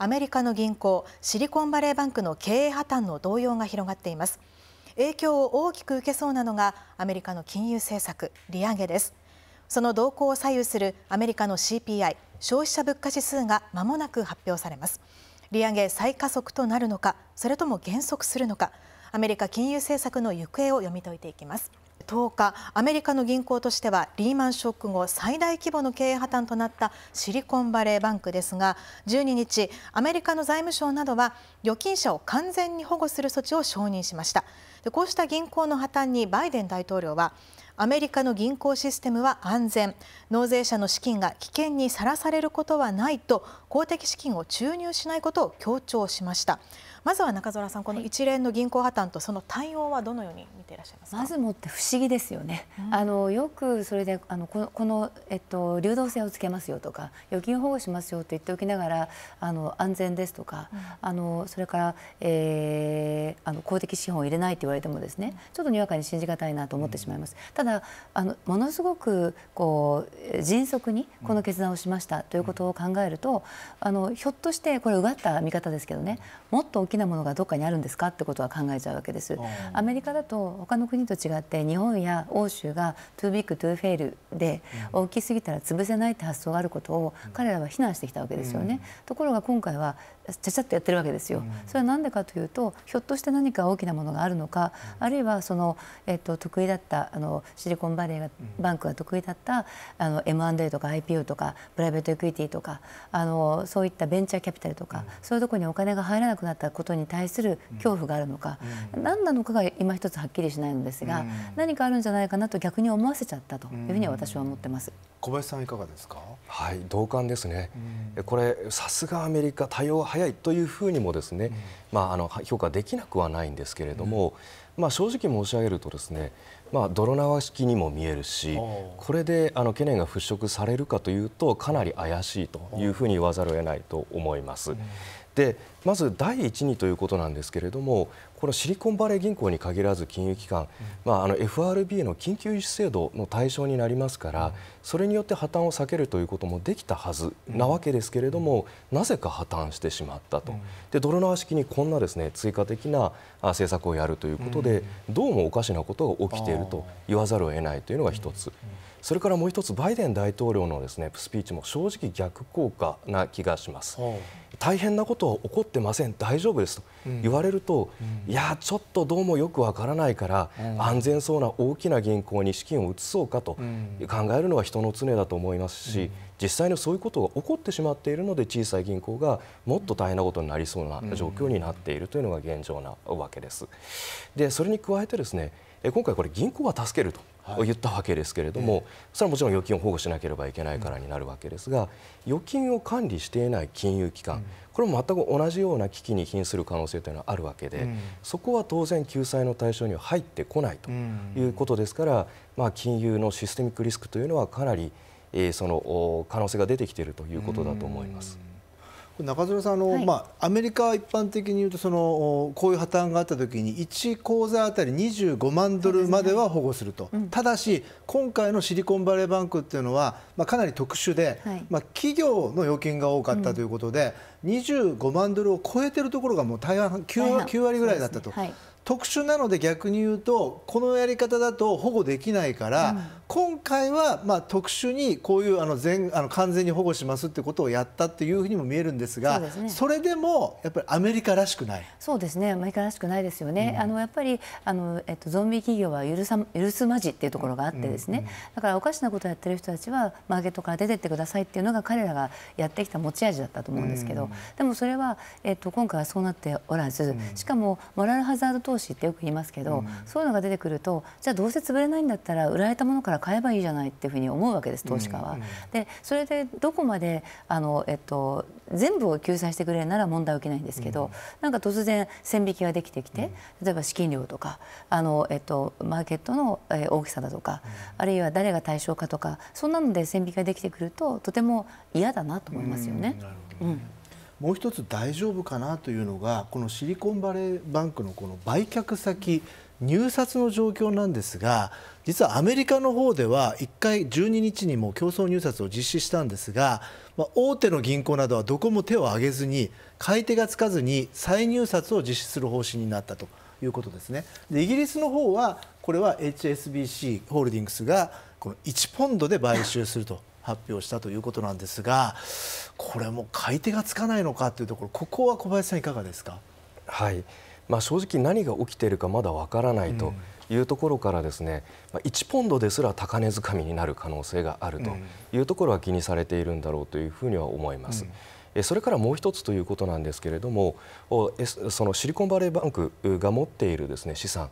アメリカの銀行シリコンバレーバンクの経営破綻の動揺が広がっています影響を大きく受けそうなのがアメリカの金融政策利上げですその動向を左右するアメリカの CPI 消費者物価指数が間もなく発表されます利上げ再加速となるのかそれとも減速するのかアメリカ金融政策の行方を読み解いていきます10日アメリカの銀行としてはリーマンショック後最大規模の経営破綻となったシリコンバレーバンクですが12日アメリカの財務省などは預金者を完全に保護する措置を承認しましたこうした銀行の破綻にバイデン大統領はアメリカの銀行システムは安全納税者の資金が危険にさらされることはないと公的資金を注入しないことを強調しましたまずは中空さん、この一連の銀行破綻とその対応はどのように見ていらっしゃいますまずもって不思議ですよね、うん、あのよくそれであのこのこの、えっと、流動性をつけますよとか預金保護しますよと言っておきながらあの安全ですとか、うん、あのそれから、えー、あの公的資本を入れないって言われてもですね、ちょっとにわかに信じがたいなと思ってしまいます。ただあのものすごくこう迅速にこの決断をしましたということを考えるとあのひょっとしてこれうがった見方ですけどねもっと大きなものがどっかにあるんですかってことは考えちゃうわけです。アメリカだと他の国と違って日本や欧州がトゥービッグトゥーフェイルで大きすぎたら潰せないって発想があることを彼らは非難してきたわけですよね。ところが今回はちゃちゃっとやってるわけですよ。それは何でかというとひょっとして何か大きなものがあるのかあるいはその、えっと、得意だったあのシリコンバレーがバンクが得意だったあの M&A とか IPO とかプライベートエクイティとかあのそういったベンチャーキャピタルとか、そういうところにお金が入らなくなったことことに対する恐怖があるのか、何なのかが今一つはっきりしないのですが、何かあるんじゃないかなと逆に思わせちゃったというふうに私は思ってます。小林さんいかがですか。はい、同感ですね。これさすがアメリカ対応が早いというふうにもですね、まああの評価できなくはないんですけれども。まあ、正直申し上げるとですね、まあ、泥縄式にも見えるしこれであの懸念が払拭されるかというとかなり怪しいというふうに言わざるを得ないと思います。でまず第一にということなんですけれどもこのシリコンバレー銀行に限らず金融機関、まあ、あの FRB の緊急融資制度の対象になりますからそれによって破綻を避けるということもできたはずなわけですけれども、なぜか破綻してしまったとでドルの式にこんなですね追加的な政策をやるということで、どうもおかしなことが起きていると言わざるを得ないというのが一つ。それからもう一つバイデン大統領のですねスピーチも正直逆効果な気がします。大変なことは起こってません、大丈夫ですと言われると、うん、いや、ちょっとどうもよくわからないから、うん、安全そうな大きな銀行に資金を移そうかと考えるのは人の常だと思いますし、うん、実際にそういうことが起こってしまっているので、小さい銀行がもっと大変なことになりそうな状況になっているというのが現状なわけです。でそれに加えてですね今回これ銀行は助けるとを言ったわけですけれども、はい、それはもちろん預金を保護しなければいけないからになるわけですが、預金を管理していない金融機関、これも全く同じような危機に瀕する可能性というのはあるわけで、そこは当然救済の対象には入ってこないということですから、まあ、金融のシステミックリスクというのはかなり、えその可能性が出てきているということだと思います。中園さんあの、はい、まあ、アメリカは一般的に言うとそのこういう破綻があった時に1口座あたり25万ドルまでは保護すると、ねうん、ただし今回のシリコンバレーバンクっていうのは、まあ、かなり特殊で、はい、まあ、企業の預金が多かったということで、うん、25万ドルを超えてるところがもう大半 9, 割 ,9 割ぐらいだったと。特殊なので逆に言うとこのやり方だと保護できないから、今回はまあ特殊にこういうあの全あの完全に保護しますってことをやったっていうふうにも見えるんですがそ、ね,、れでもやっぱりアメリカらしくないそうですねアメリカらしくないですよね、うん、あのやっぱりあの、えっと、ゾンビ企業は許さ許すまじっていうところがあってですね、うんうん、だからおかしなことをやってる人たちはマーケットから出てってくださいっていうのが彼らがやってきた持ち味だったと思うんですけど、うんでもそれは、えっと、今回はそうなっておらず、しかもモラルハザード投資ってよく言いますけど、そういうのが出てくるとじゃあどうせ潰れないんだったら売られたものからら買えばいいじゃないっていうふうに思うわけです投資家は。でそれでどこまであの、えっと、全部を救済してくれるなら問題は起きないんですけど、なんか突然線引きができてきて、例えば資金量とかあの、えっと、マーケットの大きさだとか、あるいは誰が対象かとかそんなので線引きができてくるととても嫌だなと思いますよね。うんもう一つ大丈夫かなというのがこのシリコンバレーバンクのこの売却先入札の状況なんですが実はアメリカの方では1回12日にも競争入札を実施したんですが、まあ、大手の銀行などはどこも手を挙げずに買い手がつかずに再入札を実施する方針になったということですね。でイギリスの方はこれは HSBC ホールディングスがこの1ポンドで買収すると発表したということなんですがこれも買い手がつかないのかというところここは小林さんいかがですかはいまあ、正直何が起きているかまだわからないと。いうところからですね1ポンドですら高値掴みになる可能性があるというところは気にされているんだろうというふうには思います。それからもう一つということなんですけれども、そのシリコンバレーバンクが持っているですね資産、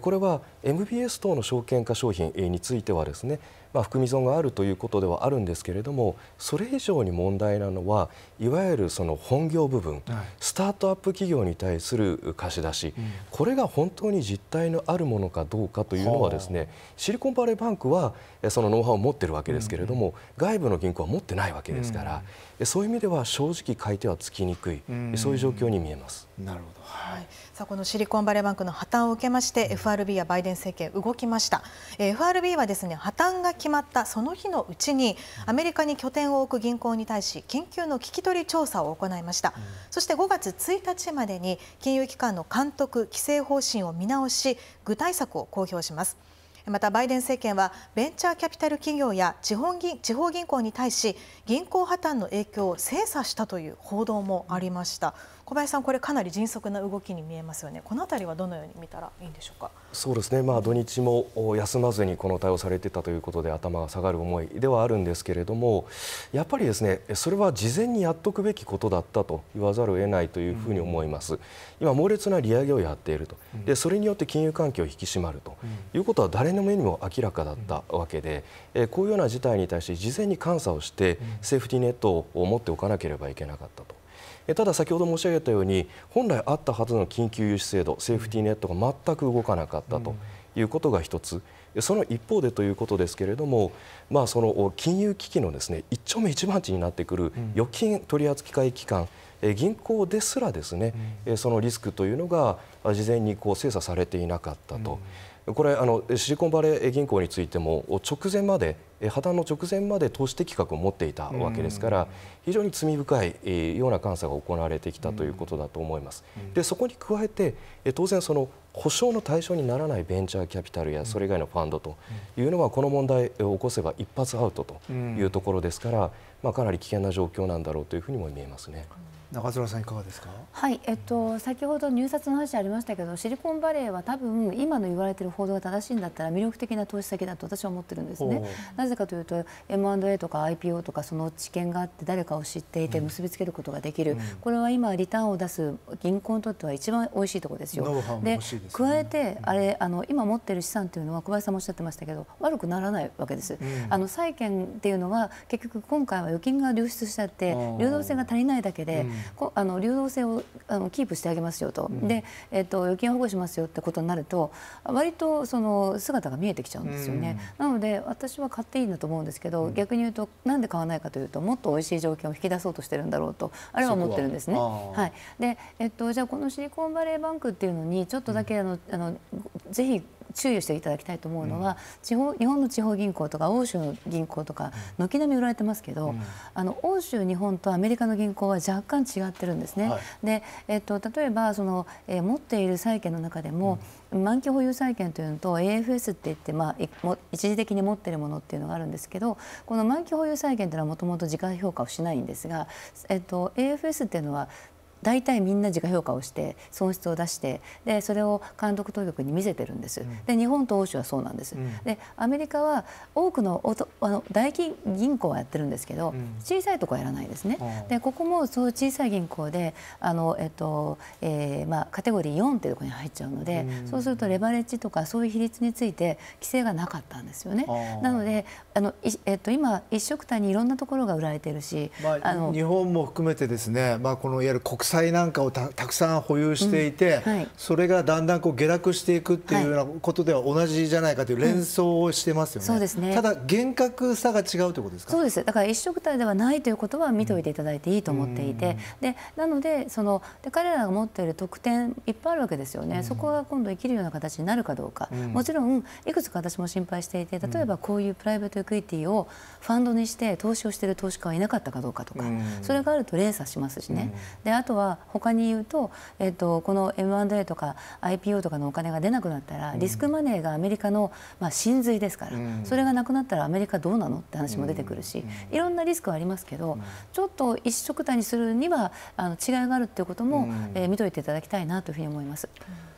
これは MBS 等の証券化商品についてはですね、まあ、含み損があるということではあるんですけれどもそれ以上に問題なのはいわゆるその本業部分、はい、スタートアップ企業に対する貸し出し、うん、これが本当に実態のあるものかどうかというのはですねシリコンバレーバンクはそのノウハウを持ってるわけですけれども、うん、外部の銀行は持ってないわけですから、うん、そういう意味では正直買い手はつきにくい、そういう状況に見えます。なるほどはい、さあこのシリコンバレーバンクの破綻を受けまして FRB やバイデン政権動きました、え FRB はですね破綻が決まったその日のうちにアメリカに拠点を置く銀行に対し緊急の聞き取り調査を行いました、うん、そして5月1日までに金融機関の監督規制方針を見直し具体策を公表します。またバイデン政権はベンチャーキャピタル企業や地方銀地方銀行に対し銀行破綻の影響を精査したという報道もありました小林さん、これかなり迅速な動きに見えますよねこのあたりはどのように見たらいいんでしょうかそうですね、まあ、土日も休まずにこの対応されていたということで頭が下がる思いではあるんですけれどもやっぱりですねそれは事前にやっとくべきことだったと言わざるを得ないというふうに思います、うん、今、猛烈な利上げをやっているとでそれによって金融環境を引き締まるということは誰誰の目にも明らかだったわけで、えこういうような事態に対して事前に監査をして、セーフティーネットを持っておかなければいけなかったと。ただ、先ほど申し上げたように本来あったはずの緊急融資制度セーフティーネットが全く動かなかったということが1つその一方でということですけれども、まあ、その金融危機のですね一丁目一番地になってくる預金取扱機関、銀行ですらですね、そのリスクというのが事前にこう精査されていなかったと。うんこれあのシリコンバレー銀行についても直前まで破綻の直前まで投資的確を持っていたわけですから、非常に罪深いような監査が行われてきたということだと思います。でそこに加えて当然その保証の対象にならないベンチャーキャピタルやそれ以外のファンドというのはこの問題を起こせば一発アウトというところですから、まあ、かなり危険な状況なんだろうというふうにも見えますね。中津さんいかがですか。はい、えっと先ほど入札の話ありましたけど、シリコンバレーは多分今の言われている報道が正しいんだったら魅力的な投資先だと私は思ってるんですね。なぜかというと M&A とか IPO とかその知見があって誰かを知っていて結びつけることができる。うん、これは今リターンを出す銀行にとっては一番美味しいところですよ。で、ね、加えてあれあの今持ってる資産というのは小林さんもおっしゃってましたけど悪くならないわけです。うん、あの債券っていうのは結局今回は預金が流出しちゃって流動性が足りないだけで、うん、あの流動性をあのキープしてあげますよと、うん、で、えーと、預金を保護しますよってことになると割とその姿が見えてきちゃうんですよね、うん、なので私は買っていいんだと思うんですけど、逆に言うとなんで買わないかというともっと美味しい条件を引き出そうとしてるんだろうとあれは思ってるんですね。はい、で、えっ、ー、と、じゃあこのシリコンバレーバンクっていうのにちょっとだけあの、あのぜひ注意していただきたいと思うのは、地方日本の地方銀行とか欧州の銀行とか軒並み売られてますけど、あの欧州日本とアメリカの銀行は若干違ってるんですね。はい、で、えっと例えばその、えー、持っている債券の中でも、満期保有債券というのと AFS って言って、まあ、一時的に持っているものっていうのがあるんですけどこの満期保有債券というのはもともと時価評価をしないんですが、えっと、AFS っていうのは大体みんな自己評価をして損失を出してでそれを監督当局に見せてるんです、で日本と欧州はそうなんです、うん、でアメリカは多くのあの大金銀行はやってるんですけど、小さいとこはやらないですね、でここもそう小さい銀行であの、えっとえーまあ、カテゴリー4っていうところに入っちゃうので、そうするとレバレッジとかそういう比率について規制がなかったんですよね。なのであの、えっと、今一緒くたにいろんなところが売られてるし、まあ、あの日本も含めてですね、まあ、このいわゆる国債なんかをたたくさん保有していて、うんはい、それがだんだんこう下落していくっていうようなことでは同じじゃないかという連想をしてますよね。そうですねただ厳格さが違うということですかそうですだから一色体ではないということは見ておいていただいていいと思っていて、でなのでそので彼らが持っている特典いっぱいあるわけですよね、そこが今度生きるような形になるかどうか、もちろんいくつか私も心配していて例えばこういうプライベートエクイティをファンドにして投資をしている投資家はいなかったかどうかとか、それがあると連鎖しますしね、であとはは他に言うと,、えー、とこの M&A とか IPO とかのお金が出なくなったらリスクマネーがアメリカの、まあ、真髄ですから、それがなくなったらアメリカどうなのって話も出てくるし、いろんなリスクはありますけど、ちょっと一色たにするにはあの違いがあるっていうことも、えー、見といていただきたいなというふうに思います。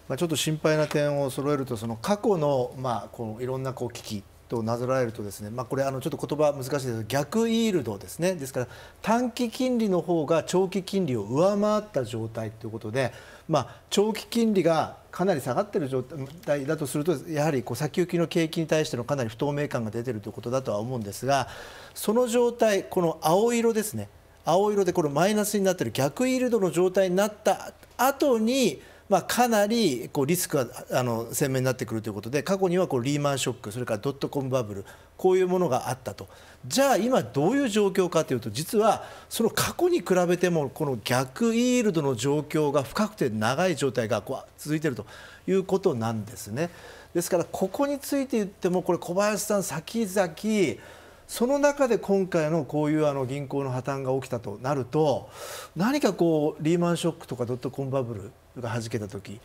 まあ、ちょっと心配な点を揃えるとその過去の、まあ、こういろんなこう危機となぞらえるとですね、まあ、これあのちょっと言葉難しいですけど逆イールドですねですから短期金利の方が長期金利を上回った状態ということで、まあ、長期金利がかなり下がっている状態だとするとやはりこう先行きの景気に対してのかなり不透明感が出ているということだとは思うんですがその状態この青色ですね青色でこのマイナスになっている逆イールドの状態になった後にまあ、かなりこうリスクがあの鮮明になってくるということで過去にはこうリーマンショックそれからドットコムバブルこういうものがあったとじゃあ今どういう状況かというと実はその過去に比べてもこの逆イールドの状況が深くて長い状態がこう続いているということなんですね。ですからここについて言ってもこれ小林さん先々その中で今回のこういうあの銀行の破綻が起きたとなると何かこうリーマンショックとかドットコムバブルが弾けた時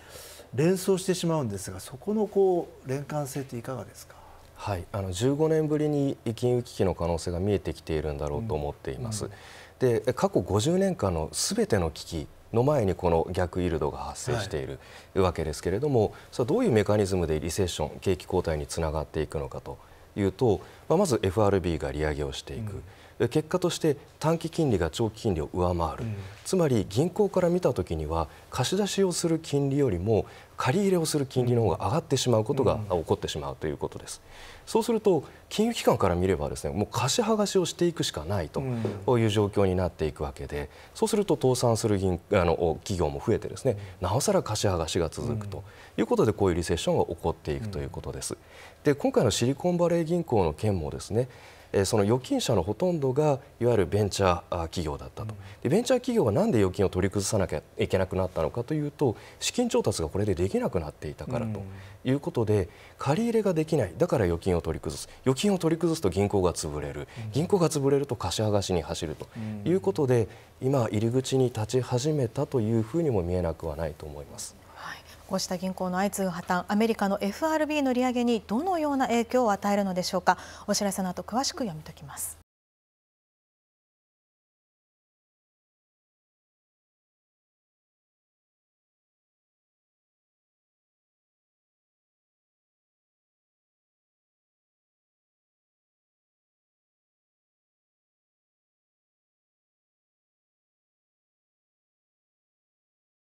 連想してしまうんですがそこのこう連関性っていかがですかはい、あの15年ぶりに金融危機の可能性が見えてきているんだろうと思っています。うんで過去50年間のすべての危機の前にこの逆イールドが発生している、わけですけれどもさあどういうメカニズムでリセッション景気後退につながっていくのかというと、まあ、まず FRB が利上げをしていく。うん結果として短期金利が長期金利を上回る、うん、つまり銀行から見たときには貸し出しをする金利よりも借り入れをする金利の方が上がってしまうことが起こってしまうということです。そうすると金融機関から見ればですねもう貸し剥がしをしていくしかないという状況になっていくわけで、そうすると倒産する銀あの企業も増えてですねなおさら貸し剥がしが続くということでこういうリセッションが起こっていくということです。で今回のシリコンバレー銀行の件もですねその預金者のほとんどがいわゆるベンチャー企業だったと、でベンチャー企業はなんで預金を取り崩さなきゃいけなくなったのかというと資金調達がこれでできなくなっていたからということで、借り入れができないだから預金を取り崩す預金を取り崩すと銀行が潰れる銀行が潰れると貸し剥がしに走るということで、今入り口に立ち始めたというふうにも見えなくはないと思います。こうした銀行の相次ぐ破綻アメリカの FRB の利上げにどのような影響を与えるのでしょうかお知らせの後詳しく読み解きます。